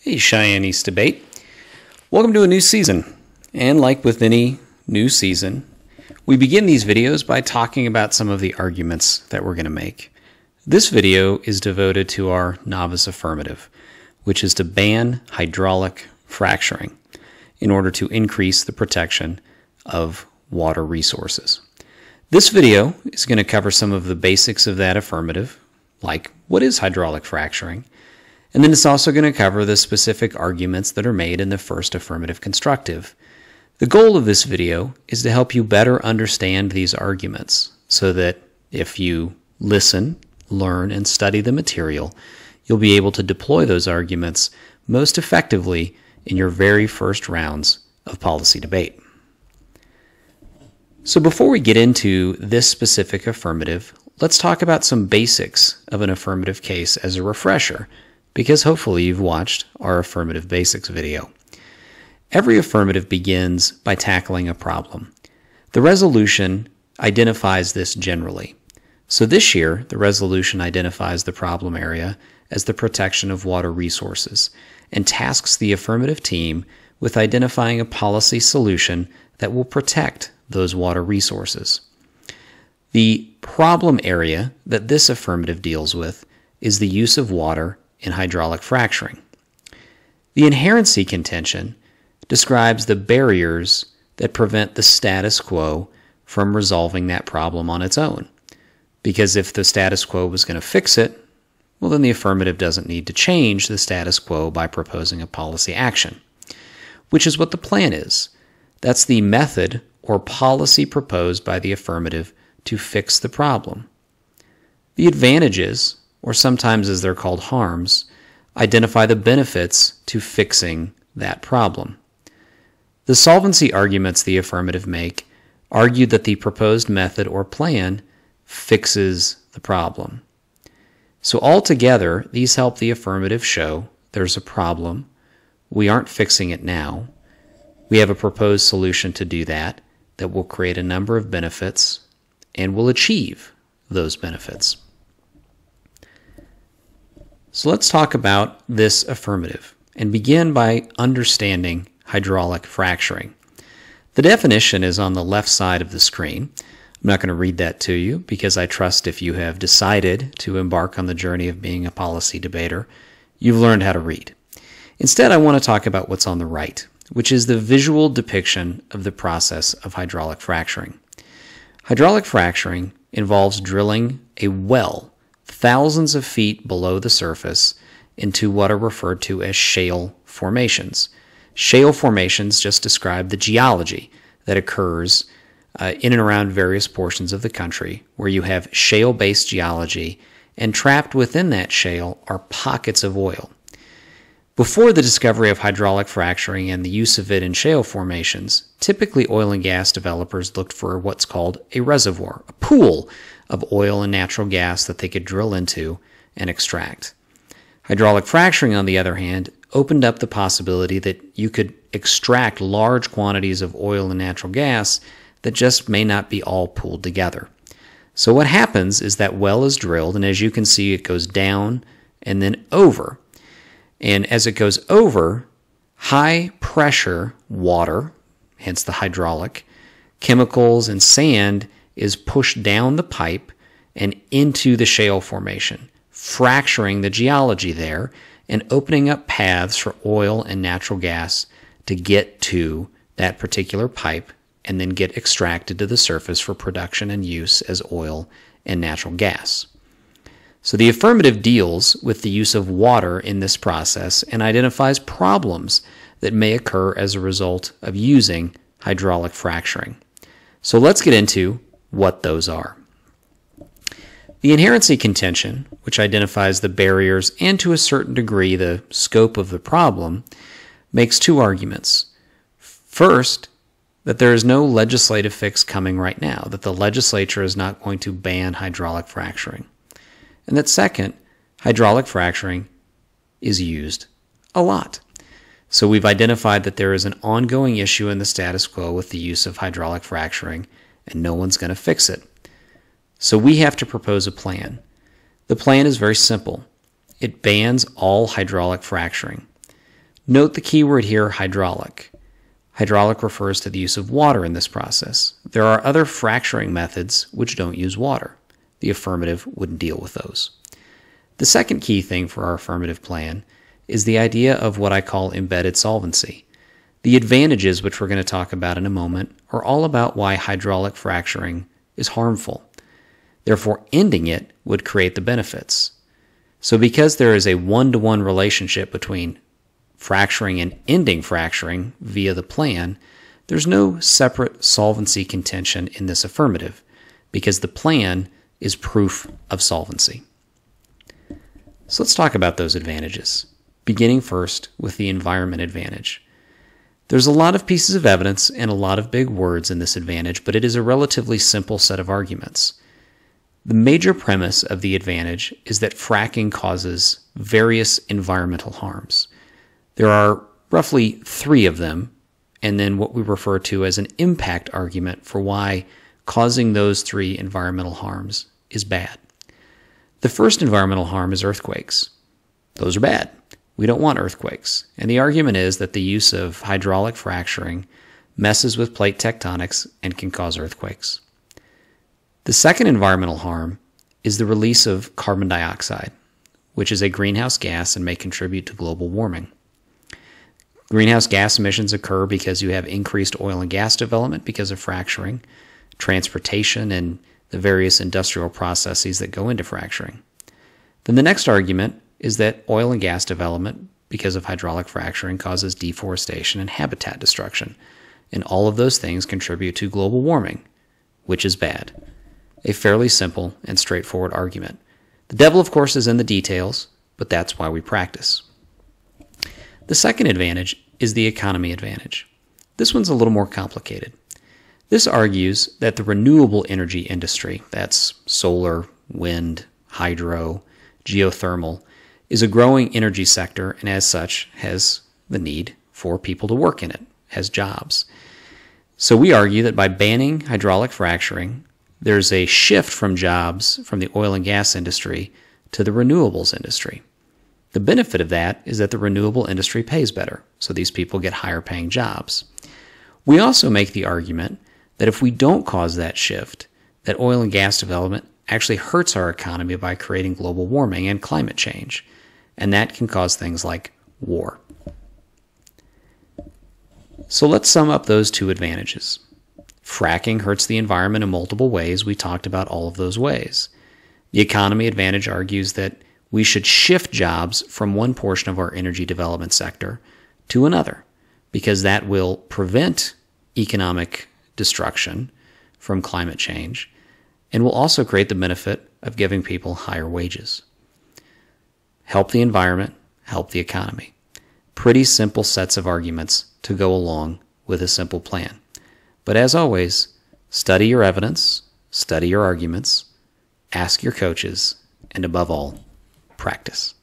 Hey, Cheyenne East Debate. Welcome to a new season. And like with any new season, we begin these videos by talking about some of the arguments that we're going to make. This video is devoted to our novice affirmative, which is to ban hydraulic fracturing in order to increase the protection of water resources. This video is going to cover some of the basics of that affirmative, like what is hydraulic fracturing, and then it's also going to cover the specific arguments that are made in the first affirmative constructive. The goal of this video is to help you better understand these arguments so that if you listen, learn, and study the material, you'll be able to deploy those arguments most effectively in your very first rounds of policy debate. So before we get into this specific affirmative, let's talk about some basics of an affirmative case as a refresher because hopefully you've watched our affirmative basics video. Every affirmative begins by tackling a problem. The resolution identifies this generally. So this year, the resolution identifies the problem area as the protection of water resources and tasks the affirmative team with identifying a policy solution that will protect those water resources. The problem area that this affirmative deals with is the use of water in hydraulic fracturing. The inherency contention describes the barriers that prevent the status quo from resolving that problem on its own. Because if the status quo was going to fix it, well, then the affirmative doesn't need to change the status quo by proposing a policy action, which is what the plan is. That's the method or policy proposed by the affirmative to fix the problem. The advantages or sometimes as they're called harms, identify the benefits to fixing that problem. The solvency arguments the affirmative make argue that the proposed method or plan fixes the problem. So, altogether, these help the affirmative show there's a problem, we aren't fixing it now, we have a proposed solution to do that that will create a number of benefits and will achieve those benefits. So let's talk about this affirmative and begin by understanding hydraulic fracturing. The definition is on the left side of the screen. I'm not going to read that to you because I trust if you have decided to embark on the journey of being a policy debater, you've learned how to read. Instead, I want to talk about what's on the right, which is the visual depiction of the process of hydraulic fracturing. Hydraulic fracturing involves drilling a well thousands of feet below the surface into what are referred to as shale formations. Shale formations just describe the geology that occurs uh, in and around various portions of the country where you have shale based geology, and trapped within that shale are pockets of oil. Before the discovery of hydraulic fracturing and the use of it in shale formations, typically oil and gas developers looked for what's called a reservoir, a pool of oil and natural gas that they could drill into and extract. Hydraulic fracturing, on the other hand, opened up the possibility that you could extract large quantities of oil and natural gas that just may not be all pooled together. So, what happens is that well is drilled, and as you can see, it goes down and then over. And as it goes over, high pressure water, hence the hydraulic, chemicals, and sand is pushed down the pipe and into the shale formation, fracturing the geology there and opening up paths for oil and natural gas to get to that particular pipe and then get extracted to the surface for production and use as oil and natural gas. So the affirmative deals with the use of water in this process and identifies problems that may occur as a result of using hydraulic fracturing. So let's get into what those are. The inherency contention, which identifies the barriers and to a certain degree the scope of the problem, makes two arguments. First, that there is no legislative fix coming right now, that the legislature is not going to ban hydraulic fracturing. And that second, hydraulic fracturing is used a lot. So we've identified that there is an ongoing issue in the status quo with the use of hydraulic fracturing and no one's going to fix it. So we have to propose a plan. The plan is very simple it bans all hydraulic fracturing. Note the keyword here hydraulic. Hydraulic refers to the use of water in this process. There are other fracturing methods which don't use water. The affirmative wouldn't deal with those. The second key thing for our affirmative plan is the idea of what I call embedded solvency. The advantages, which we're going to talk about in a moment, are all about why hydraulic fracturing is harmful. Therefore, ending it would create the benefits. So, because there is a one to one relationship between fracturing and ending fracturing via the plan, there's no separate solvency contention in this affirmative because the plan is proof of solvency. So, let's talk about those advantages, beginning first with the environment advantage. There's a lot of pieces of evidence and a lot of big words in this advantage, but it is a relatively simple set of arguments. The major premise of the advantage is that fracking causes various environmental harms. There are roughly three of them, and then what we refer to as an impact argument for why causing those three environmental harms is bad. The first environmental harm is earthquakes. Those are bad. We don't want earthquakes. And the argument is that the use of hydraulic fracturing messes with plate tectonics and can cause earthquakes. The second environmental harm is the release of carbon dioxide, which is a greenhouse gas and may contribute to global warming. Greenhouse gas emissions occur because you have increased oil and gas development because of fracturing, transportation, and the various industrial processes that go into fracturing. Then the next argument is that oil and gas development, because of hydraulic fracturing, causes deforestation and habitat destruction. And all of those things contribute to global warming, which is bad. A fairly simple and straightforward argument. The devil, of course, is in the details, but that's why we practice. The second advantage is the economy advantage. This one's a little more complicated. This argues that the renewable energy industry, that's solar, wind, hydro, geothermal, is a growing energy sector and as such has the need for people to work in it, has jobs. So we argue that by banning hydraulic fracturing, there's a shift from jobs from the oil and gas industry to the renewables industry. The benefit of that is that the renewable industry pays better, so these people get higher paying jobs. We also make the argument that if we don't cause that shift, that oil and gas development actually hurts our economy by creating global warming and climate change. And that can cause things like war. So let's sum up those two advantages. Fracking hurts the environment in multiple ways. We talked about all of those ways. The economy advantage argues that we should shift jobs from one portion of our energy development sector to another because that will prevent economic destruction from climate change and will also create the benefit of giving people higher wages. Help the environment, help the economy. Pretty simple sets of arguments to go along with a simple plan. But as always, study your evidence, study your arguments, ask your coaches, and above all, practice.